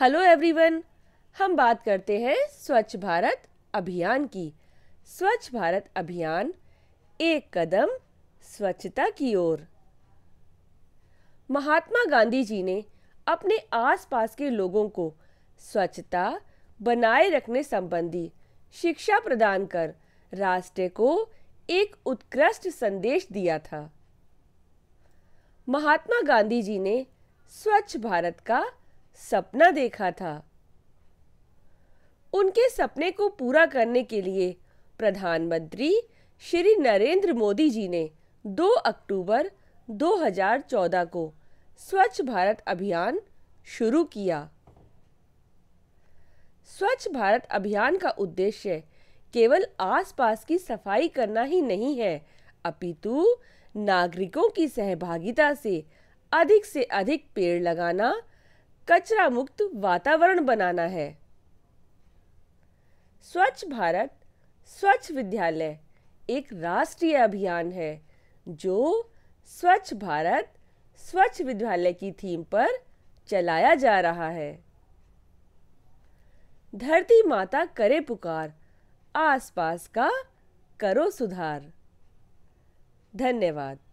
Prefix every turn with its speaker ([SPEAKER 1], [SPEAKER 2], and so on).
[SPEAKER 1] hello everyone हम बात करते हैं स्वच्छ भारत अभियान की स्वच्छ भारत अभियान एक कदम स्वच्छता की ओर महात्मा गांधी जी ने अपने आसपास के लोगों को स्वच्छता बनाए रखने संबंधी शिक्षा प्रदान कर राष्ट्र को एक उत्कृष्ट संदेश दिया था महात्मा गांधी जी ने स्वच्छ भारत का सपना देखा था उनके सपने को पूरा करने के लिए प्रधानमंत्री श्री नरेंद्र मोदी जी ने 2 अक्टूबर 2014 को स्वच्छ भारत अभियान शुरू किया स्वच्छ भारत अभियान का उद्देश्य केवल आसपास की सफाई करना ही नहीं है अपितु नागरिकों की सहभागिता से अधिक से अधिक पेड़ लगाना कचरा मुक्त वातावरण बनाना है स्वच्छ भारत स्वच्छ विद्यालय एक राष्ट्रीय अभियान है जो स्वच्छ भारत स्वच्छ विद्यालय की थीम पर चलाया जा रहा है धरती माता करे पुकार आसपास का करो सुधार धन्यवाद